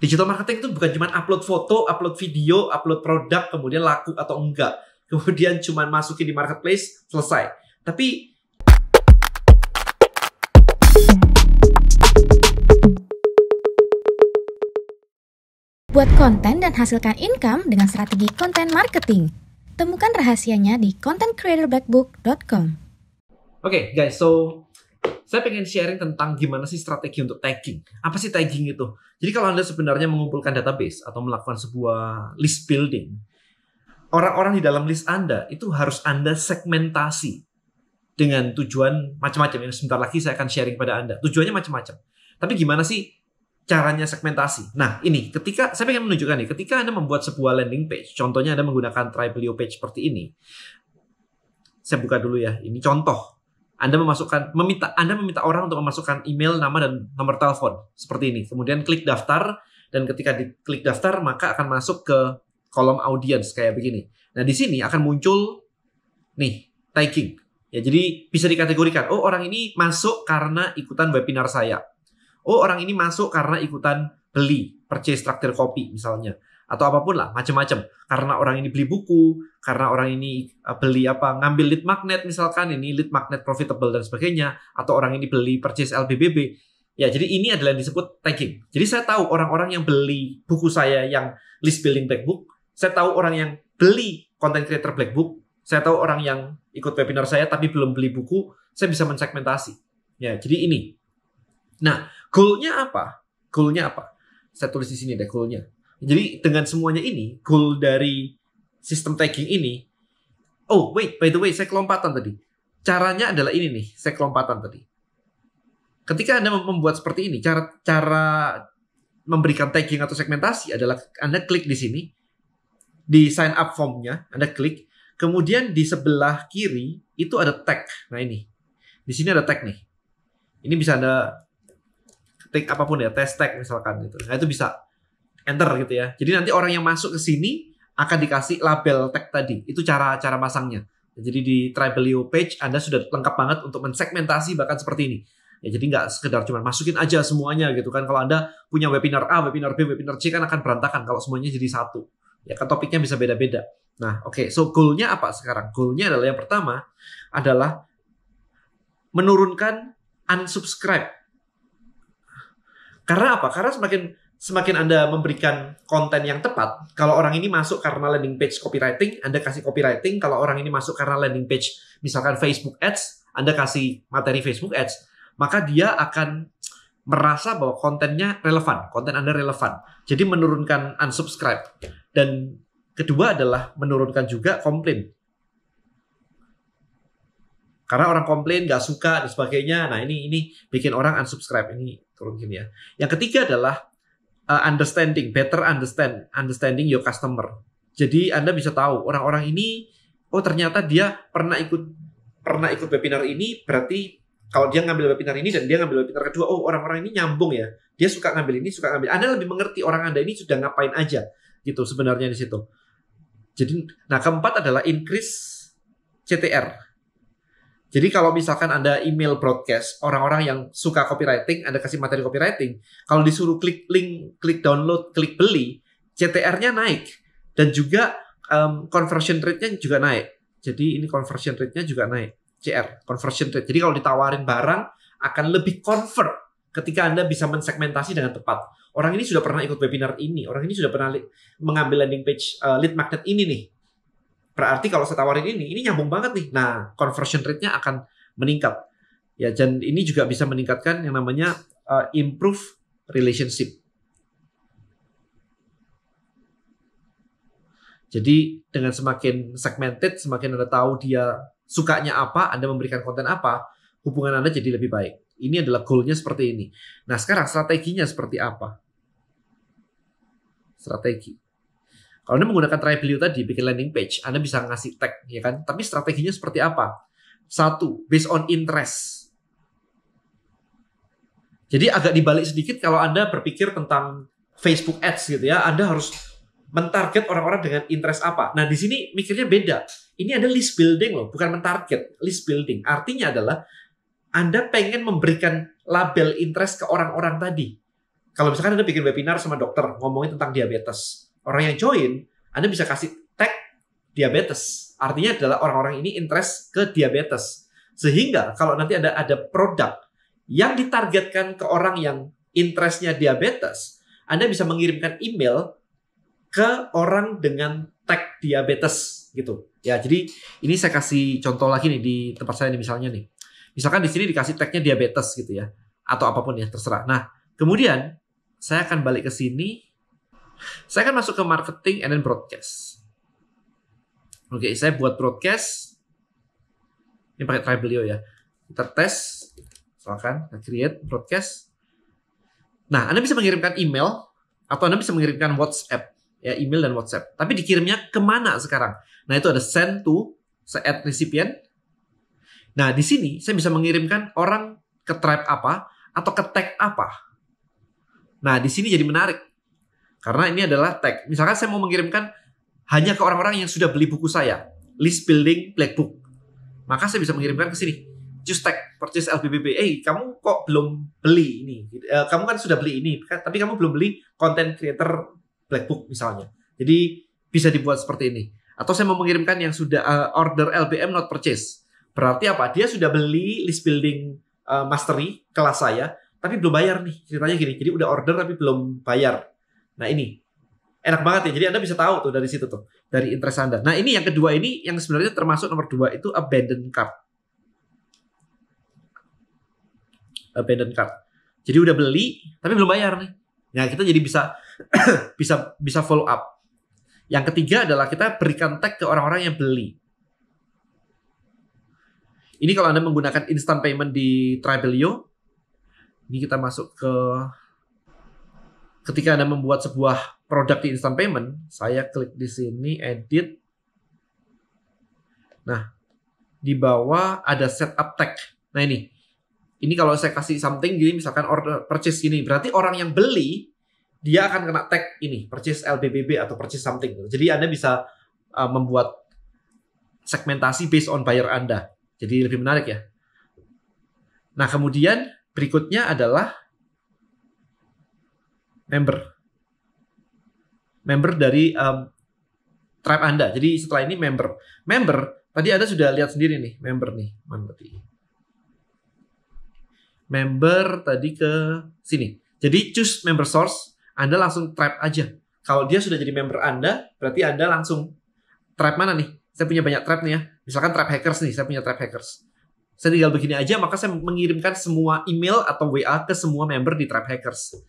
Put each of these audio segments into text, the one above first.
digital marketing itu bukan cuma upload foto, upload video, upload produk, kemudian laku atau enggak. Kemudian cuma masukin di marketplace, selesai. Tapi Buat konten dan hasilkan income dengan strategi konten marketing. Temukan rahasianya di contentcreatorbackbook.com. Oke, okay, guys, so saya pengen sharing tentang gimana sih strategi untuk tagging. Apa sih tagging itu? Jadi kalau Anda sebenarnya mengumpulkan database atau melakukan sebuah list building, orang-orang di dalam list Anda itu harus Anda segmentasi dengan tujuan macam-macam. Ini sebentar lagi saya akan sharing pada Anda. Tujuannya macam-macam. Tapi gimana sih caranya segmentasi. Nah, ini ketika saya pengen menunjukkan nih, ketika Anda membuat sebuah landing page, contohnya Anda menggunakan Tribalio page seperti ini. Saya buka dulu ya. Ini contoh. Anda memasukkan meminta Anda meminta orang untuk memasukkan email, nama dan nomor telepon seperti ini. Kemudian klik daftar dan ketika diklik daftar maka akan masuk ke kolom audience kayak begini. Nah, di sini akan muncul nih taking. Ya, jadi bisa dikategorikan, oh orang ini masuk karena ikutan webinar saya. Oh, orang ini masuk karena ikutan beli, purchase traktir kopi misalnya atau apapun lah macam-macam karena orang ini beli buku karena orang ini eh, beli apa ngambil lead magnet misalkan ini lead magnet profitable dan sebagainya atau orang ini beli purchase LBBB ya jadi ini adalah yang disebut tagging jadi saya tahu orang-orang yang beli buku saya yang list building black book saya tahu orang yang beli content creator black book saya tahu orang yang ikut webinar saya tapi belum beli buku saya bisa mensegmentasi ya jadi ini nah goalnya apa goalnya apa saya tulis di sini deh goalnya jadi dengan semuanya ini, goal dari sistem tagging ini, oh wait, by the way, saya kelompatan tadi. Caranya adalah ini nih, saya kelompatan tadi. Ketika Anda membuat seperti ini, cara cara memberikan tagging atau segmentasi adalah Anda klik di sini, di sign up formnya, Anda klik, kemudian di sebelah kiri itu ada tag. Nah ini, di sini ada tag nih. Ini bisa Anda ketik apapun ya, test tag misalkan gitu. Nah itu bisa enter gitu ya. Jadi nanti orang yang masuk ke sini akan dikasih label tag tadi. Itu cara cara masangnya. Jadi di Tribelio page Anda sudah lengkap banget untuk mensegmentasi bahkan seperti ini. Ya, jadi nggak sekedar cuma masukin aja semuanya gitu kan. Kalau Anda punya webinar A, webinar B, webinar C kan akan berantakan kalau semuanya jadi satu. Ya kan topiknya bisa beda-beda. Nah, oke. Okay. So goalnya apa sekarang? Goalnya adalah yang pertama adalah menurunkan unsubscribe. Karena apa? Karena semakin semakin Anda memberikan konten yang tepat, kalau orang ini masuk karena landing page copywriting, Anda kasih copywriting. Kalau orang ini masuk karena landing page, misalkan Facebook Ads, Anda kasih materi Facebook Ads, maka dia akan merasa bahwa kontennya relevan, konten Anda relevan. Jadi menurunkan unsubscribe. Dan kedua adalah menurunkan juga komplain. Karena orang komplain, nggak suka, dan sebagainya. Nah ini ini bikin orang unsubscribe. Ini turun gini ya. Yang ketiga adalah uh, understanding, better understand, understanding your customer. Jadi Anda bisa tahu orang-orang ini, oh ternyata dia pernah ikut pernah ikut webinar ini, berarti kalau dia ngambil webinar ini dan dia ngambil webinar kedua, oh orang-orang ini nyambung ya. Dia suka ngambil ini, suka ngambil. Anda lebih mengerti orang Anda ini sudah ngapain aja gitu sebenarnya di situ. Jadi, nah keempat adalah increase CTR jadi kalau misalkan Anda email broadcast orang-orang yang suka copywriting, Anda kasih materi copywriting, kalau disuruh klik link, klik download, klik beli, CTR-nya naik dan juga um, conversion rate-nya juga naik. Jadi ini conversion rate-nya juga naik. CR, conversion rate. Jadi kalau ditawarin barang akan lebih convert ketika Anda bisa mensegmentasi dengan tepat. Orang ini sudah pernah ikut webinar ini, orang ini sudah pernah mengambil landing page uh, lead magnet ini nih Berarti kalau saya tawarin ini, ini nyambung banget nih. Nah, conversion rate-nya akan meningkat. Ya, dan ini juga bisa meningkatkan yang namanya uh, improve relationship. Jadi dengan semakin segmented, semakin Anda tahu dia sukanya apa, Anda memberikan konten apa, hubungan Anda jadi lebih baik. Ini adalah goalnya seperti ini. Nah sekarang strateginya seperti apa? Strategi. Kalau Anda menggunakan Tribelio tadi, bikin landing page, Anda bisa ngasih tag, ya kan? Tapi strateginya seperti apa? Satu, based on interest. Jadi agak dibalik sedikit kalau Anda berpikir tentang Facebook Ads gitu ya, Anda harus mentarget orang-orang dengan interest apa. Nah, di sini mikirnya beda. Ini ada list building loh, bukan mentarget, list building. Artinya adalah Anda pengen memberikan label interest ke orang-orang tadi. Kalau misalkan Anda bikin webinar sama dokter ngomongin tentang diabetes, orang yang join, Anda bisa kasih tag diabetes. Artinya adalah orang-orang ini interest ke diabetes. Sehingga kalau nanti ada ada produk yang ditargetkan ke orang yang interestnya diabetes, Anda bisa mengirimkan email ke orang dengan tag diabetes gitu. Ya, jadi ini saya kasih contoh lagi nih di tempat saya nih misalnya nih. Misalkan di sini dikasih tagnya diabetes gitu ya atau apapun ya terserah. Nah, kemudian saya akan balik ke sini saya kan masuk ke marketing and then broadcast. Oke, okay, saya buat broadcast. Ini pakai Tribelio ya. Kita tes, Silahkan, kita create broadcast. Nah, Anda bisa mengirimkan email atau Anda bisa mengirimkan WhatsApp, ya email dan WhatsApp. Tapi dikirimnya kemana sekarang? Nah, itu ada send to, at recipient. Nah, di sini saya bisa mengirimkan orang ke tribe apa atau ke tag apa. Nah, di sini jadi menarik. Karena ini adalah tag. Misalkan saya mau mengirimkan hanya ke orang-orang yang sudah beli buku saya, list building black book. Maka saya bisa mengirimkan ke sini. Just tag purchase LBBB. Eh, hey, kamu kok belum beli ini? Eh, kamu kan sudah beli ini, kan? tapi kamu belum beli content creator black book misalnya. Jadi bisa dibuat seperti ini. Atau saya mau mengirimkan yang sudah uh, order LBM not purchase. Berarti apa? Dia sudah beli list building uh, mastery kelas saya, tapi belum bayar nih. Ceritanya gini. Jadi udah order tapi belum bayar. Nah ini enak banget ya. Jadi Anda bisa tahu tuh dari situ tuh dari interest Anda. Nah ini yang kedua ini yang sebenarnya termasuk nomor dua itu abandoned card Abandoned card Jadi udah beli tapi belum bayar nih. Nah kita jadi bisa bisa bisa follow up. Yang ketiga adalah kita berikan tag ke orang-orang yang beli. Ini kalau Anda menggunakan instant payment di Tribelio. Ini kita masuk ke ketika Anda membuat sebuah produk di instant payment, saya klik di sini edit. Nah, di bawah ada setup tag. Nah ini, ini kalau saya kasih something gini, misalkan order purchase ini berarti orang yang beli dia akan kena tag ini, purchase LBBB atau purchase something. Jadi Anda bisa uh, membuat segmentasi based on buyer Anda. Jadi lebih menarik ya. Nah kemudian berikutnya adalah member member dari um, tribe Anda. Jadi setelah ini member. Member, tadi Anda sudah lihat sendiri nih, member nih. Member, member tadi ke sini. Jadi choose member source, Anda langsung tribe aja. Kalau dia sudah jadi member Anda, berarti Anda langsung tribe mana nih? Saya punya banyak tribe nih ya. Misalkan tribe hackers nih, saya punya tribe hackers. Saya tinggal begini aja, maka saya mengirimkan semua email atau WA ke semua member di tribe hackers.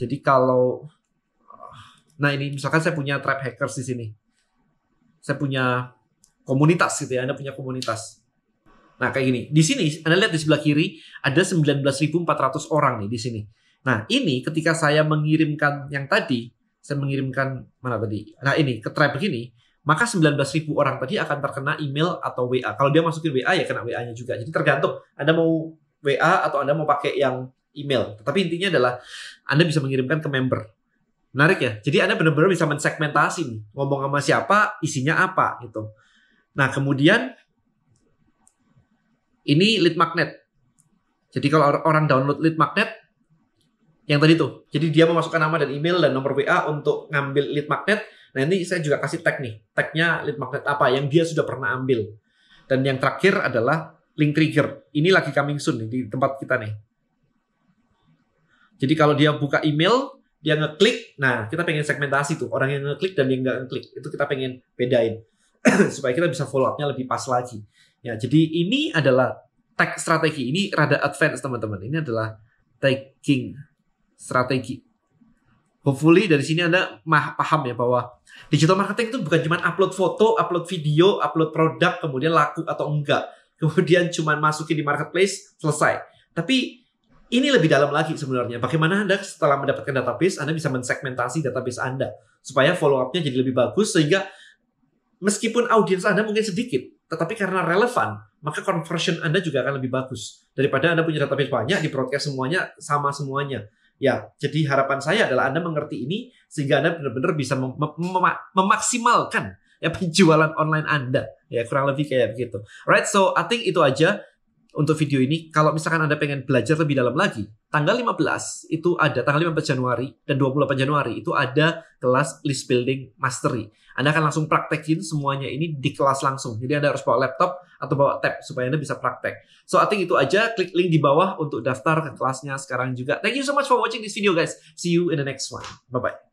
Jadi kalau nah ini misalkan saya punya trap hackers di sini. Saya punya komunitas gitu ya, Anda punya komunitas. Nah, kayak gini. Di sini Anda lihat di sebelah kiri ada 19.400 orang nih di sini. Nah, ini ketika saya mengirimkan yang tadi, saya mengirimkan mana tadi? Nah, ini ke trap begini, maka 19.000 orang tadi akan terkena email atau WA. Kalau dia masukin WA ya kena WA-nya juga. Jadi tergantung Anda mau WA atau Anda mau pakai yang email. Tapi intinya adalah Anda bisa mengirimkan ke member. Menarik ya. Jadi Anda benar-benar bisa mensegmentasi nih, ngomong sama siapa, isinya apa gitu. Nah, kemudian ini lead magnet. Jadi kalau orang download lead magnet yang tadi tuh. Jadi dia memasukkan nama dan email dan nomor WA untuk ngambil lead magnet. Nah, ini saya juga kasih tag nih. Tagnya lead magnet apa yang dia sudah pernah ambil. Dan yang terakhir adalah link trigger. Ini lagi coming soon nih di tempat kita nih jadi kalau dia buka email, dia ngeklik, nah kita pengen segmentasi tuh orang yang ngeklik dan yang nggak ngeklik itu kita pengen bedain supaya kita bisa follow upnya lebih pas lagi. Ya, jadi ini adalah tag strategi. Ini rada advance teman-teman. Ini adalah taking strategi. Hopefully dari sini Anda mah paham ya bahwa digital marketing itu bukan cuma upload foto, upload video, upload produk kemudian laku atau enggak. Kemudian cuma masukin di marketplace, selesai. Tapi ini lebih dalam lagi sebenarnya. Bagaimana Anda setelah mendapatkan database, Anda bisa mensegmentasi database Anda supaya follow up-nya jadi lebih bagus sehingga meskipun audiens Anda mungkin sedikit, tetapi karena relevan, maka conversion Anda juga akan lebih bagus daripada Anda punya database banyak di broadcast semuanya sama semuanya. Ya, jadi harapan saya adalah Anda mengerti ini sehingga Anda benar-benar bisa mem mem memaksimalkan ya penjualan online Anda. Ya, kurang lebih kayak begitu. Right, so I think itu aja untuk video ini kalau misalkan Anda pengen belajar lebih dalam lagi, tanggal 15 itu ada tanggal 15 Januari dan 28 Januari itu ada kelas list building mastery. Anda akan langsung praktekin semuanya ini di kelas langsung. Jadi Anda harus bawa laptop atau bawa tab supaya Anda bisa praktek. So I think itu aja klik link di bawah untuk daftar ke kelasnya sekarang juga. Thank you so much for watching this video guys. See you in the next one. Bye bye.